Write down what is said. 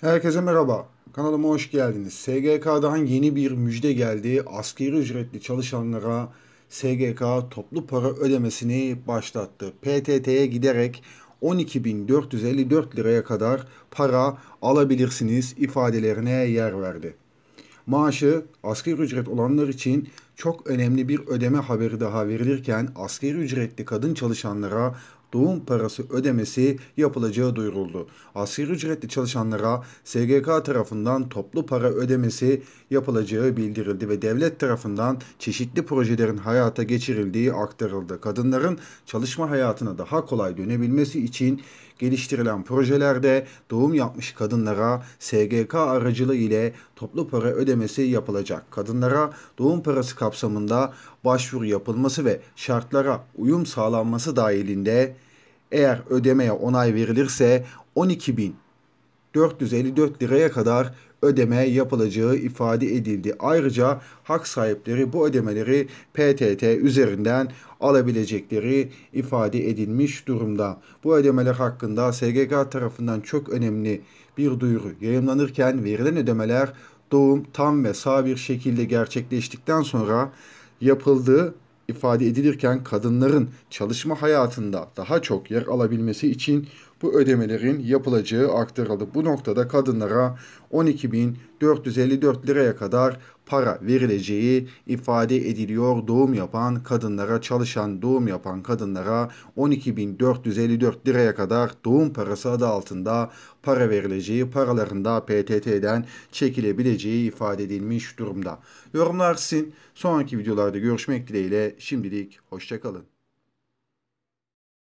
Herkese merhaba. Kanalıma hoş geldiniz. SGK'dan yeni bir müjde geldi. askeri ücretli çalışanlara SGK toplu para ödemesini başlattı. PTT'ye giderek 12.454 liraya kadar para alabilirsiniz ifadelerine yer verdi. Maaşı asgari ücret olanlar için çok önemli bir ödeme haberi daha verilirken asgari ücretli kadın çalışanlara doğum parası ödemesi yapılacağı duyuruldu. Asgari ücretli çalışanlara SGK tarafından toplu para ödemesi yapılacağı bildirildi ve devlet tarafından çeşitli projelerin hayata geçirildiği aktarıldı. Kadınların çalışma hayatına daha kolay dönebilmesi için geliştirilen projelerde doğum yapmış kadınlara SGK aracılığı ile toplu para ödemesi yapılacak. Kadınlara doğum parası kapsamında başvuru yapılması ve şartlara uyum sağlanması dahilinde eğer ödemeye onay verilirse 12 bin 454 liraya kadar ödeme yapılacağı ifade edildi. Ayrıca hak sahipleri bu ödemeleri PTT üzerinden alabilecekleri ifade edilmiş durumda. Bu ödemeler hakkında SGK tarafından çok önemli bir duyuru yayınlanırken verilen ödemeler doğum tam ve sağ bir şekilde gerçekleştikten sonra yapıldığı ifade edilirken kadınların çalışma hayatında daha çok yer alabilmesi için bu ödemelerin yapılacağı aktarıldı. Bu noktada kadınlara 12.454 liraya kadar para verileceği ifade ediliyor. Doğum yapan kadınlara, çalışan doğum yapan kadınlara 12.454 liraya kadar doğum parası adı altında para verileceği, paralarında PTT'den çekilebileceği ifade edilmiş durumda. Yorumlar sizin. Sonraki videolarda görüşmek dileğiyle şimdilik hoşçakalın.